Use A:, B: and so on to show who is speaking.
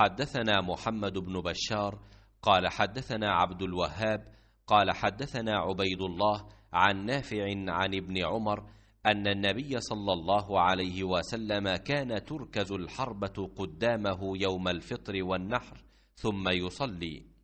A: حدثنا محمد بن
B: بشار قال حدثنا عبد الوهاب قال حدثنا عبيد الله عن نافع عن ابن عمر ان النبي صلى الله عليه وسلم كان تركز الحربه قدامه يوم الفطر والنحر ثم
A: يصلي